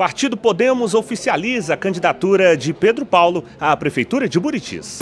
Partido Podemos oficializa a candidatura de Pedro Paulo à Prefeitura de Buritis.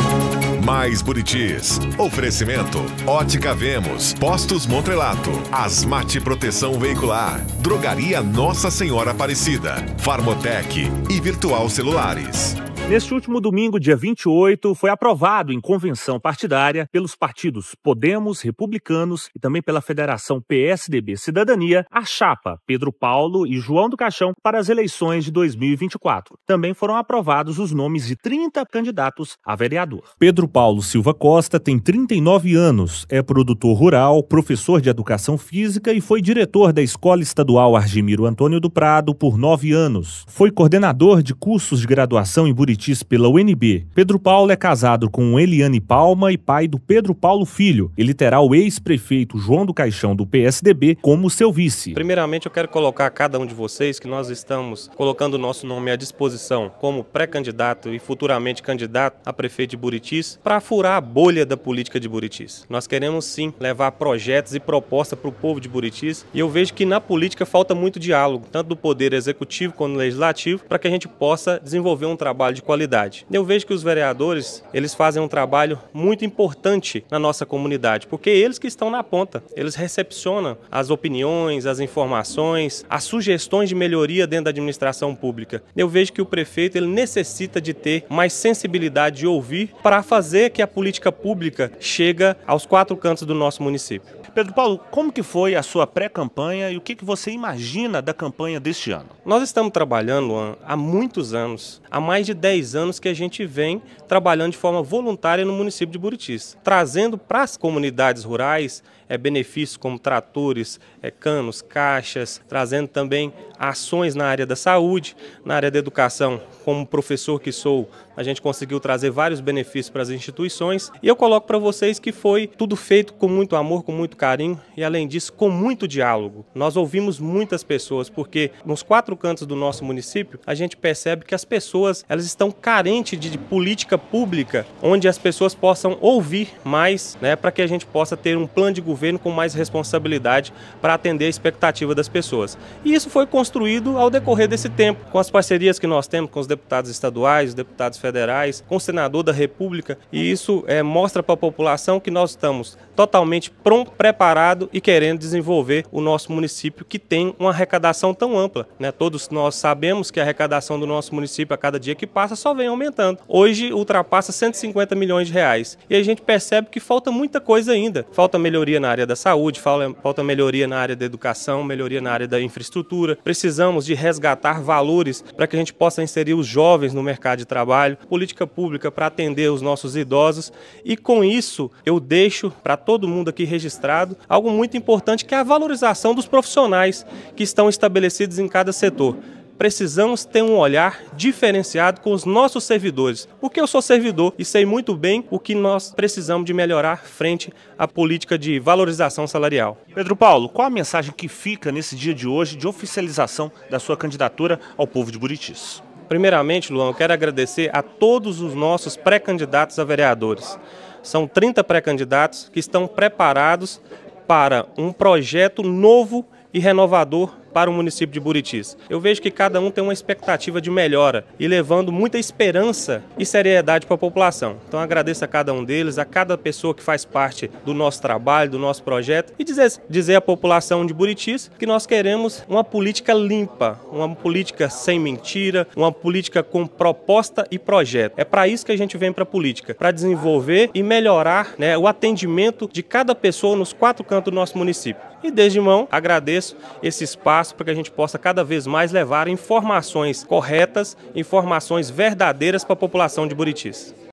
Mais Buritis. Oferecimento. Ótica Vemos. Postos Montrelato. Asmate Proteção Veicular. Drogaria Nossa Senhora Aparecida. Farmotec e Virtual Celulares. Neste último domingo, dia 28, foi aprovado em convenção partidária pelos partidos Podemos, Republicanos e também pela Federação PSDB Cidadania a chapa Pedro Paulo e João do Caixão para as eleições de 2024. Também foram aprovados os nomes de 30 candidatos a vereador. Pedro Paulo Silva Costa tem 39 anos, é produtor rural, professor de educação física e foi diretor da Escola Estadual Argimiro Antônio do Prado por nove anos. Foi coordenador de cursos de graduação em Buriti Buritis pela UNB. Pedro Paulo é casado com Eliane Palma e pai do Pedro Paulo Filho. Ele terá o ex-prefeito João do Caixão do PSDB como seu vice. Primeiramente, eu quero colocar a cada um de vocês que nós estamos colocando o nosso nome à disposição como pré-candidato e futuramente candidato a prefeito de Buritis para furar a bolha da política de Buritis. Nós queremos sim levar projetos e propostas para o povo de Buritis e eu vejo que na política falta muito diálogo, tanto do poder executivo quanto legislativo, para que a gente possa desenvolver um trabalho de qualidade. Eu vejo que os vereadores, eles fazem um trabalho muito importante na nossa comunidade, porque eles que estão na ponta, eles recepcionam as opiniões, as informações, as sugestões de melhoria dentro da administração pública. Eu vejo que o prefeito, ele necessita de ter mais sensibilidade de ouvir para fazer que a política pública chega aos quatro cantos do nosso município. Pedro Paulo, como que foi a sua pré-campanha e o que, que você imagina da campanha deste ano? Nós estamos trabalhando, Luan, há muitos anos, há mais de 10 10 anos que a gente vem trabalhando de forma voluntária no município de Buritis, trazendo para as comunidades rurais é, benefícios como tratores, é, canos, caixas, trazendo também ações na área da saúde, na área da educação. Como professor que sou, a gente conseguiu trazer vários benefícios para as instituições. E eu coloco para vocês que foi tudo feito com muito amor, com muito carinho e, além disso, com muito diálogo. Nós ouvimos muitas pessoas, porque nos quatro cantos do nosso município, a gente percebe que as pessoas elas estão carente de, de política pública, onde as pessoas possam ouvir mais, né, para que a gente possa ter um plano de governo com mais responsabilidade para atender a expectativa das pessoas. E isso foi construído ao decorrer desse tempo, com as parcerias que nós temos com os deputados estaduais, os deputados federais, com o senador da República, e isso é, mostra para a população que nós estamos totalmente pronto, preparado e querendo desenvolver o nosso município que tem uma arrecadação tão ampla. Né? Todos nós sabemos que a arrecadação do nosso município a cada dia que passa só vem aumentando. Hoje ultrapassa 150 milhões de reais. E a gente percebe que falta muita coisa ainda. Falta melhoria na área da saúde, falta melhoria na área da educação, melhoria na área da infraestrutura. Precisamos de resgatar valores para que a gente possa inserir os jovens no mercado de trabalho, política pública para atender os nossos idosos. E com isso, eu deixo para todo mundo aqui registrado algo muito importante que é a valorização dos profissionais que estão estabelecidos em cada setor precisamos ter um olhar diferenciado com os nossos servidores, porque eu sou servidor e sei muito bem o que nós precisamos de melhorar frente à política de valorização salarial. Pedro Paulo, qual a mensagem que fica nesse dia de hoje de oficialização da sua candidatura ao povo de Buritis? Primeiramente, Luan, eu quero agradecer a todos os nossos pré-candidatos a vereadores. São 30 pré-candidatos que estão preparados para um projeto novo e renovador para o município de Buritis. Eu vejo que cada um tem uma expectativa de melhora e levando muita esperança e seriedade para a população. Então agradeço a cada um deles, a cada pessoa que faz parte do nosso trabalho, do nosso projeto e dizer, dizer à população de Buritis que nós queremos uma política limpa, uma política sem mentira, uma política com proposta e projeto. É para isso que a gente vem para a política, para desenvolver e melhorar né, o atendimento de cada pessoa nos quatro cantos do nosso município. E desde mão agradeço esse espaço para que a gente possa cada vez mais levar informações corretas, informações verdadeiras para a população de Buritis.